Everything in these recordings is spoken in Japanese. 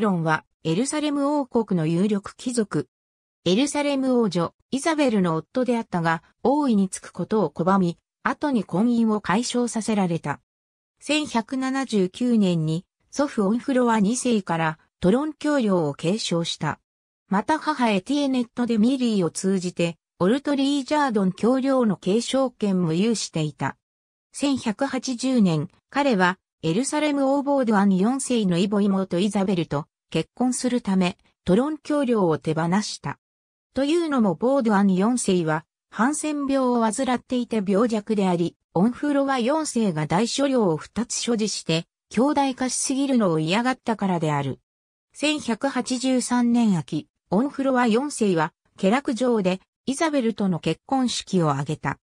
ロンはエルサレム王国の有力貴族。エルサレム王女、イザベルの夫であったが、王位につくことを拒み、後に婚姻を解消させられた。1179年に祖父オンフロア2世からトロン教領を継承した。また母エティエネット・でミリーを通じて、オルトリー・ジャードン教領の継承権も有していた。1180年、彼はエルサレム王ボードアン4世のイボ妹イザベルと結婚するため、トロン教領を手放した。というのもボードアン4世は、ハンセン病を患っていて病弱であり、オンフロア4世が大所領を2つ所持して、兄弟化しすぎるのを嫌がったからである。1183年秋、オンフロア4世は、ケラク城でイザベルとの結婚式を挙げた。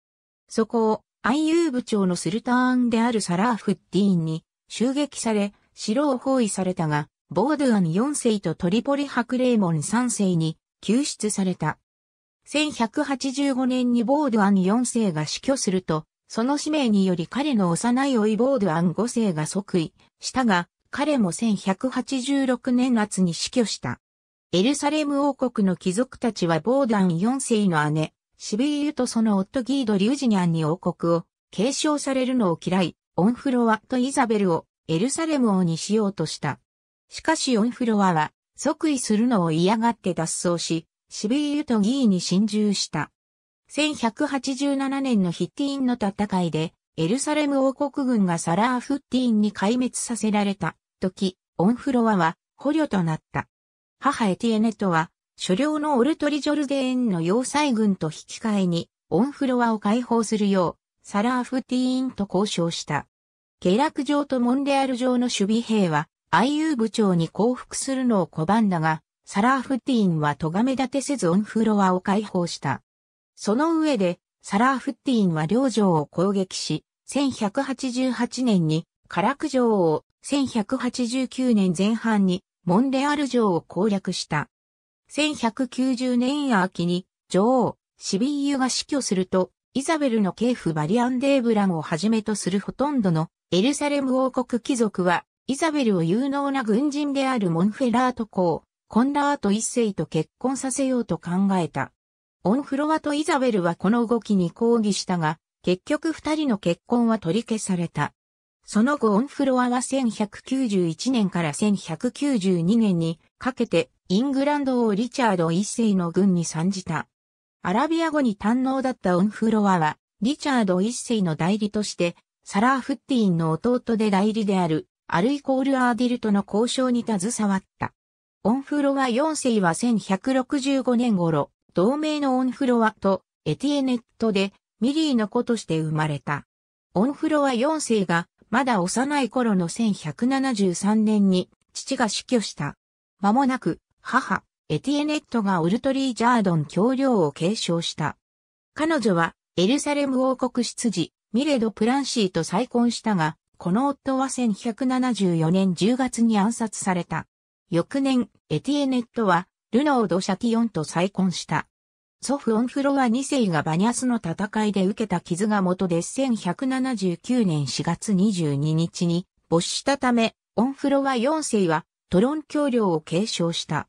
そこを、アイユー部長のスルターンであるサラーフッディーンに襲撃され、城を包囲されたが、ボードアン4世とトリポリレーモン3世に救出された。1185年にボードアン4世が死去すると、その使命により彼の幼い老いボードアン5世が即位したが、彼も1186年夏に死去した。エルサレム王国の貴族たちはボードアン4世の姉、シビーユとその夫ギード・リュージニャンに王国を継承されるのを嫌い、オンフロワとイザベルをエルサレム王にしようとした。しかしオンフロワは即位するのを嫌がって脱走し、シビーユとギーに侵入した。1187年のヒッティーンの戦いで、エルサレム王国軍がサラーフッティーンに壊滅させられた時、オンフロワは捕虜となった。母エティエネトは、所領のオルトリジョルデーンの要塞軍と引き換えに、オンフロワを解放するようサラーフティーンと交渉した。下落場とモンレアル城の守備兵は IU 部長に降伏するのを拒んだが、サラーフティーンは咎め立てせずオンフロアを解放した。その上で、サラーフティーンは領城を攻撃し、1188年にカラク城を、1189年前半にモンレアル城を攻略した。1190年秋に女王、シビーユが死去すると、イザベルの系譜バリアンデーブランをはじめとするほとんどのエルサレム王国貴族は、イザベルを有能な軍人であるモンフェラート公、コンラート一世と結婚させようと考えた。オンフロワとイザベルはこの動きに抗議したが、結局二人の結婚は取り消された。その後オンフロワは1191年から1192年にかけてイングランド王リチャード一世の軍に参じた。アラビア語に堪能だったオンフロアは、リチャード一世の代理として、サラーフッティーンの弟で代理である、アルイコール・アーディルとの交渉に携わった。オンフロア4世は1165年頃、同盟のオンフロアとエティエネットでミリーの子として生まれた。オンフロア4世がまだ幼い頃の1173年に父が死去した。間もなく母、エティエネットがオルトリー・ジャードン教領を継承した。彼女はエルサレム王国執事、ミレド・プランシーと再婚したが、この夫は1174年10月に暗殺された。翌年、エティエネットは、ルノード・シャティオンと再婚した。祖父オンフロア2世がバニャスの戦いで受けた傷が元で1179年4月22日に没したため、オンフロア4世はトロン教領を継承した。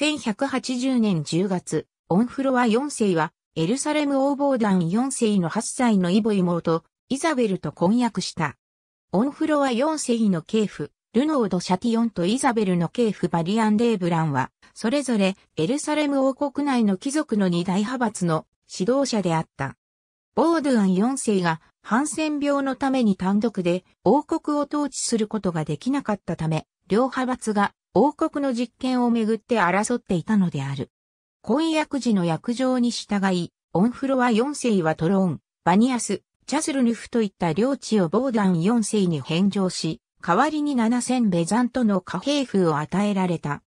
1180年10月、オンフロア4世は、エルサレム王暴団4世の8歳のイボ妹、イザベルと婚約した。オンフロア4世の系譜、ルノード・シャティオンとイザベルの系譜バリアン・レーブランは、それぞれエルサレム王国内の貴族の二大派閥の指導者であった。ボードゥアン4世がハンセン病のために単独で王国を統治することができなかったため、両派閥が王国の実権をめぐって争っていたのである。婚約時の約定に従い、オンフロア4世はトローン、バニアス、チャスルヌフといった領地をボーダン4世に返上し、代わりに7000ベザントの貨幣風を与えられた。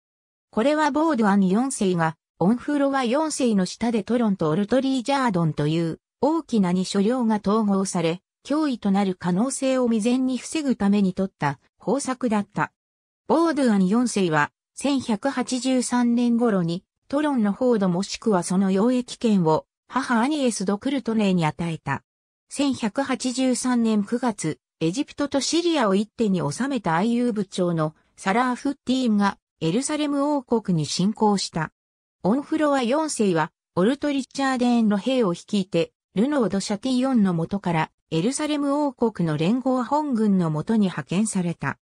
これはボードアン4世が、オンフロア4世の下でトロンとオルトリージャードンという大きな2所領が統合され、脅威となる可能性を未然に防ぐために取った方策だった。ボードゥアン4世は、1183年頃に、トロンのフォードもしくはその溶液権を、母アニエス・ド・クルトネーに与えた。1183年9月、エジプトとシリアを一手に収めたアイユー部長のサラーフッティーンがエルサレム王国に侵攻した。オンフロア4世はオルト・リッチャーデーンの兵を率いてルノード・シャティ4ンの元からエルサレム王国の連合本軍の元に派遣された。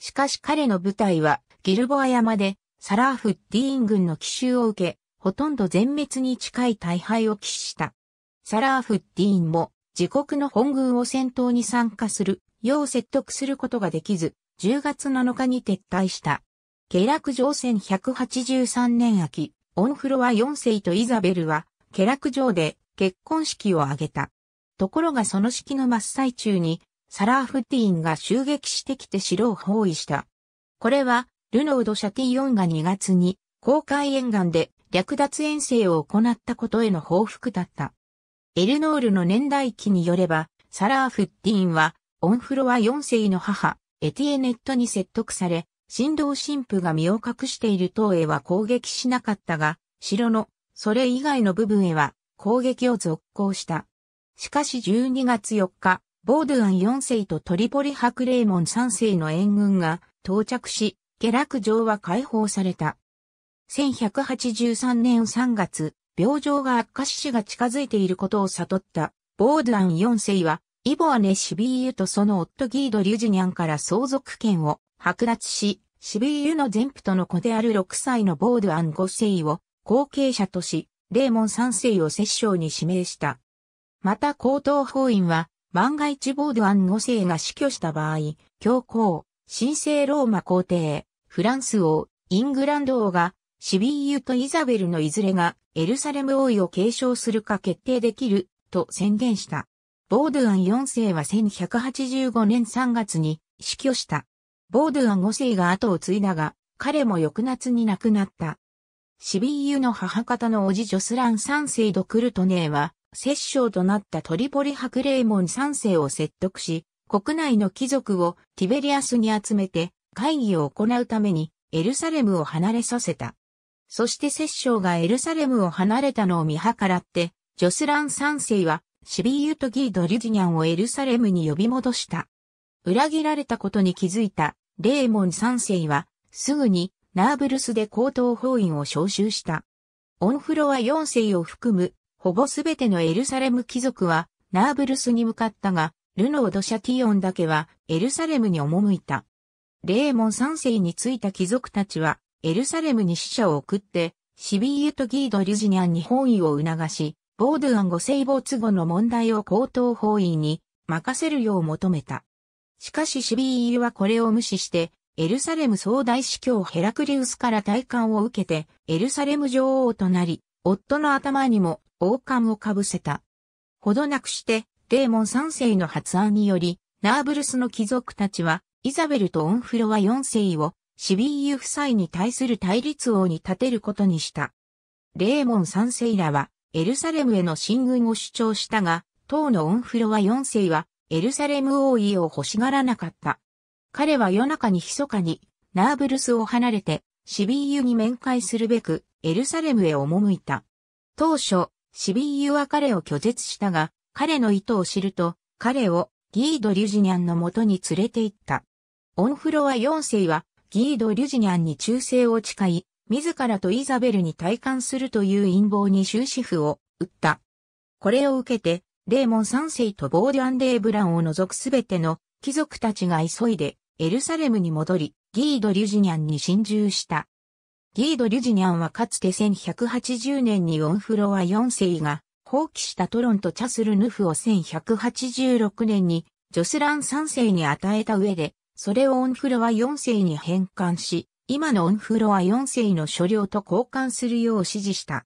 しかし彼の部隊はギルボア山でサラーフッディーン軍の奇襲を受け、ほとんど全滅に近い大敗を喫した。サラーフッディーンも自国の本軍を戦闘に参加するよう説得することができず、10月7日に撤退した。ケラク城戦183年秋、オンフロア4世とイザベルは、ケラク城で結婚式を挙げた。ところがその式の真っ最中に、サラーフティーンが襲撃してきて城を包囲した。これは、ルノード・シャティヨンが2月に、公海沿岸で略奪遠征を行ったことへの報復だった。エルノールの年代記によれば、サラーフティーンは、オンフロア4世の母、エティエネットに説得され、神郎神父が身を隠している塔へは攻撃しなかったが、城の、それ以外の部分へは攻撃を続行した。しかし12月4日、ボードゥアン4世とトリポリ博レーモン3世の援軍が到着し、下落城は解放された。1183年3月、病状が悪化し死が近づいていることを悟った、ボードゥアン4世は、イボアネ・シビーユとその夫ギード・リュジニャンから相続権を剥奪し、シビーユの前夫との子である6歳のボードゥアン5世を後継者とし、レーモン3世を摂政に指名した。また高等法院は、万が一ボードアン5世が死去した場合、教皇、神聖ローマ皇帝、フランス王、イングランド王が、シビーユとイザベルのいずれがエルサレム王位を継承するか決定できると宣言した。ボードアン4世は1185年3月に死去した。ボードアン5世が後を継いだが、彼も翌夏に亡くなった。シビーユの母方のおじジョスラン3世ドクルトネーは、摂政となったトリポリ博レーモン3世を説得し、国内の貴族をティベリアスに集めて会議を行うためにエルサレムを離れさせた。そして摂政がエルサレムを離れたのを見計らって、ジョスラン3世はシビーユとギード・リュジニャンをエルサレムに呼び戻した。裏切られたことに気づいたレーモン3世は、すぐにナーブルスで高等法院を招集した。オンフロア4世を含むほぼすべてのエルサレム貴族はナーブルスに向かったが、ルノード・シャティオンだけはエルサレムに赴いた。レーモン3世についた貴族たちは、エルサレムに使者を送って、シビーユとギード・リュジニャンに本意を促し、ボードゥアン五世没後の問題を高等法院に任せるよう求めた。しかしシビーユはこれを無視して、エルサレム総大司教ヘラクリウスから退官を受けて、エルサレム女王となり、夫の頭にも王冠をかぶせた。ほどなくして、デーモン三世の発案により、ナーブルスの貴族たちは、イザベルとオンフロワ四世を、シビーユ夫妻に対する対立王に立てることにした。レーモン三世らは、エルサレムへの進軍を主張したが、当のオンフロワ4世は、エルサレム王位を欲しがらなかった。彼は夜中に密かに、ナーブルスを離れて、シビーユに面会するべく、エルサレムへ赴いた。当初、シビーユは彼を拒絶したが、彼の意図を知ると、彼をギード・リュジニャンの元に連れて行った。オンフロア4世はギード・リュジニャンに忠誠を誓い、自らとイザベルに対艦するという陰謀に終止符を打った。これを受けて、レーモン3世とボーデュアン・レーブランを除くすべての貴族たちが急いでエルサレムに戻り、ギード・リュジニャンに侵入した。ギード・リュジニャンはかつて1180年にオンフロア4世が放棄したトロンとチャスルヌフを1186年にジョスラン3世に与えた上で、それをオンフロア4世に返還し、今のオンフロア4世の所領と交換するよう指示した。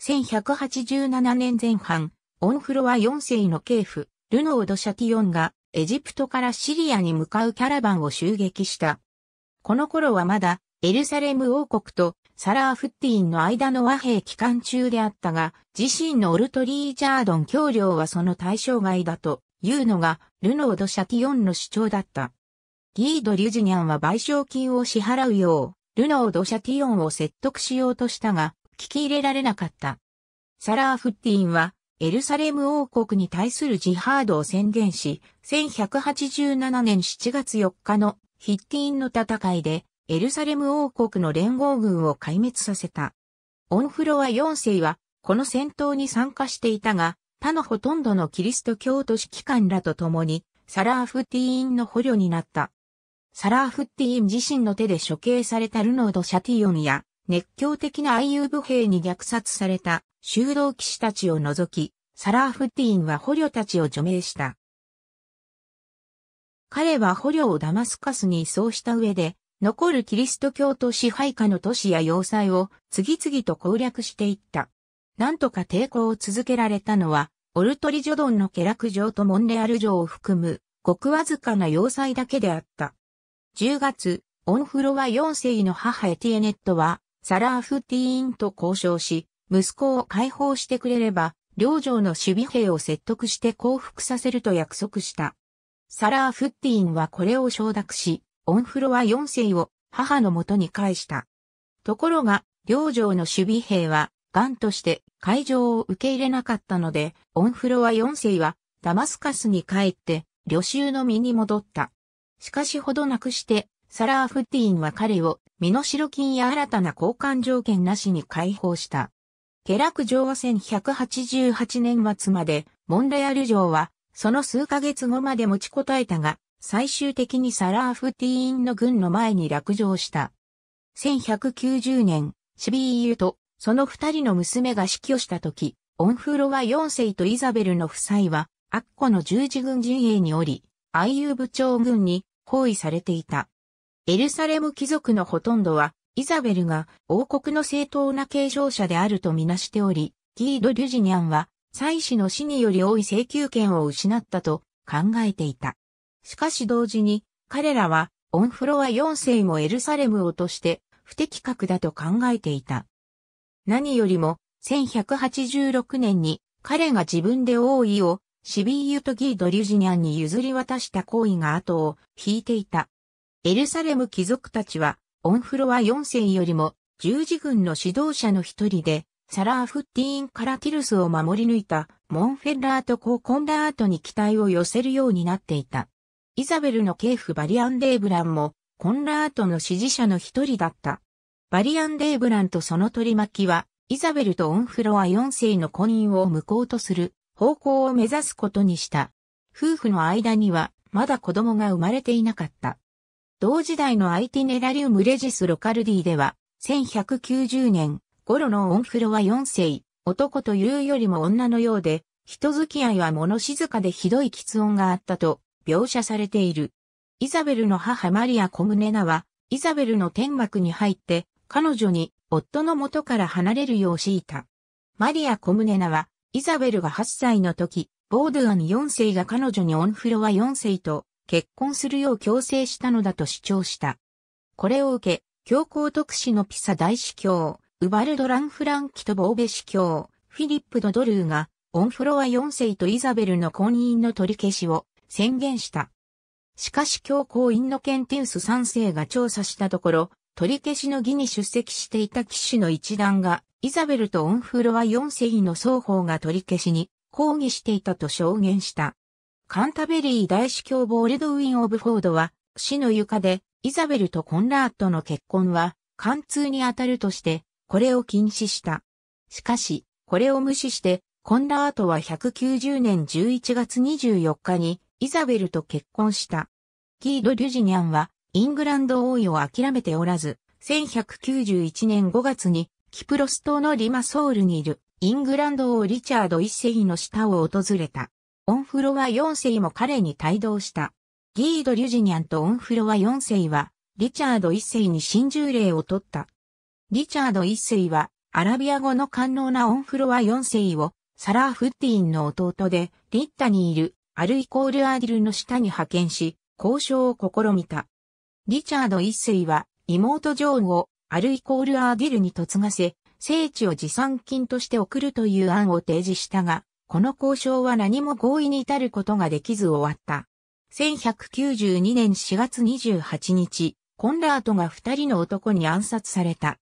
1187年前半、オンフロア4世の系譜、ルノード・シャティオンがエジプトからシリアに向かうキャラバンを襲撃した。この頃はまだエルサレム王国とサラーフッティンの間の和平期間中であったが、自身のオルトリー・ジャードン橋領はその対象外だというのが、ルノード・シャティオンの主張だった。ギード・リュジニャンは賠償金を支払うよう、ルノード・シャティオンを説得しようとしたが、聞き入れられなかった。サラーフッティンは、エルサレム王国に対するジハードを宣言し、1187年7月4日のヒッティンの戦いでエルサレム王国の連合軍を壊滅させた。オンフロア4世は、この戦闘に参加していたが、他のほとんどのキリスト教徒指揮官らと共に、サラーフティーンの捕虜になった。サラーフティーン自身の手で処刑されたルノード・シャティオンや、熱狂的な iu 武兵に虐殺された修道騎士たちを除き、サラーフティーンは捕虜たちを除名した。彼は捕虜をダマスカスに移送した上で、残るキリスト教徒支配下の都市や要塞を次々と攻略していった。なんとか抵抗を続けられたのは、オルトリジョドンの下落城とモンレアル城を含む、ごくわずかな要塞だけであった。10月、オンフロワ4世の母エティエネットは、サラーフティーンと交渉し、息子を解放してくれれば、領城の守備兵を説得して降伏させると約束した。サラーフティーンはこれを承諾し、オンフロア四世を母のもとに返した。ところが、領城の守備兵は、癌として会場を受け入れなかったので、オンフロア四世はダマスカスに帰って、旅衆の身に戻った。しかしほどなくして、サラーフティンは彼を身の代金や新たな交換条件なしに解放した。ケラク城は1188年末まで、モンレアル城は、その数ヶ月後まで持ちこたえたが、最終的にサラーフティーンの軍の前に落城した。1190年、シビーユとその二人の娘が死去した時、オンフロは4世とイザベルの夫妻は、アッコの十字軍陣営におり、アイユー部長軍に包囲されていた。エルサレム貴族のほとんどは、イザベルが王国の正当な継承者であるとみなしており、ギード・リュジニャンは、妻子の死により多い請求権を失ったと考えていた。しかし同時に、彼らは、オンフロア4世もエルサレムをとして不適格だと考えていた。何よりも、1186年に彼が自分で王位をシビーユとギード・リュジニャンに譲り渡した行為が後を引いていた。エルサレム貴族たちは、オンフロア4世よりも十字軍の指導者の一人で、サラーフッティーンからティルスを守り抜いたモンフェッラート・コー・コンダートに期待を寄せるようになっていた。イザベルの系譜バリアン・デーブランも、コンラートの支持者の一人だった。バリアン・デーブランとその取り巻きは、イザベルとオンフロア4世の婚姻を無効とする方向を目指すことにした。夫婦の間には、まだ子供が生まれていなかった。同時代のアイティネラリウム・レジス・ロカルディでは、1190年頃のオンフロア4世、男というよりも女のようで、人付き合いは物静かでひどい喫音があったと描写されている。イザベルの母マリア・コムネナは、イザベルの天幕に入って、彼女に夫の元から離れるよう敷いた。マリア・コムネナは、イザベルが8歳の時、ボードゥアン4世が彼女にオンフロア4世と結婚するよう強制したのだと主張した。これを受け、教皇特使のピサ大司教、ウバルド・ラン・フランキとボーベ司教、フィリップ・ド・ドルーが、オンフロア4世とイザベルの婚姻の取り消しを宣言した。しかし教皇インノケンティウス3世が調査したところ、取り消しの儀に出席していた騎士の一団が、イザベルとオンフロア4世の双方が取り消しに抗議していたと証言した。カンタベリー大司教ボールドウィン・オブフォードは、死の床で、イザベルとコンラートの結婚は、貫通に当たるとして、これを禁止した。しかし、これを無視して、コンラートは190年11月24日に、イザベルと結婚した。ギード・リュジニャンは、イングランド王位を諦めておらず、1191年5月に、キプロス島のリマソールにいる、イングランド王リチャード一世の下を訪れた。オンフロワ4世も彼に帯同した。ギード・リュジニャンとオンフロワ4世は、リチャード一世に新従令を取った。リチャード一世は、アラビア語の官能なオンフロワ4世を、サラーフッティンの弟で、リッタにいるアルイコールアーディルの下に派遣し、交渉を試みた。リチャード一世は妹ジョーンをアルイコールアーディルに嫁がせ、聖地を持参金として送るという案を提示したが、この交渉は何も合意に至ることができず終わった。1192年4月28日、コンラートが二人の男に暗殺された。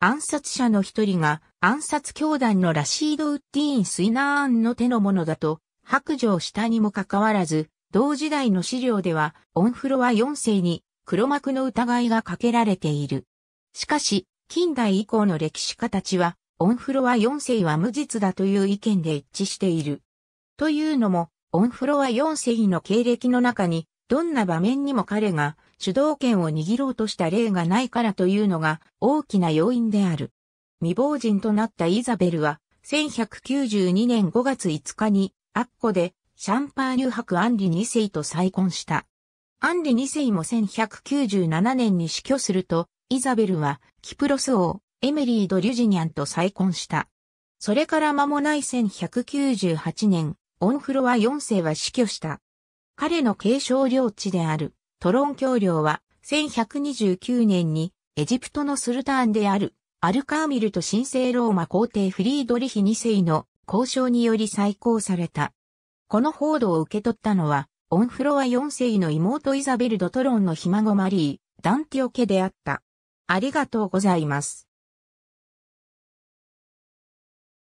暗殺者の一人が暗殺教団のラシード・ウッディーン・スイナーンの手のものだと白状したにもかかわらず、同時代の資料では、オンフロア4世に黒幕の疑いがかけられている。しかし、近代以降の歴史家たちは、オンフロア4世は無実だという意見で一致している。というのも、オンフロア4世の経歴の中に、どんな場面にも彼が主導権を握ろうとした例がないからというのが大きな要因である。未亡人となったイザベルは、1192年5月5日にアッコでシャンパーニュ博アンリ2世と再婚した。アンリ2世も1197年に死去すると、イザベルはキプロス王、エメリー・ド・リュジニャンと再婚した。それから間もない1198年、オンフロワ4世は死去した。彼の継承領地であるトロン教領は1129年にエジプトのスルターンであるアルカーミルと神聖ローマ皇帝フリードリヒ2世の交渉により再考された。この報道を受け取ったのは、オンフロア4世の妹イザベル・ドトロンのひ孫マリー、ダンティオ家であった。ありがとうございます。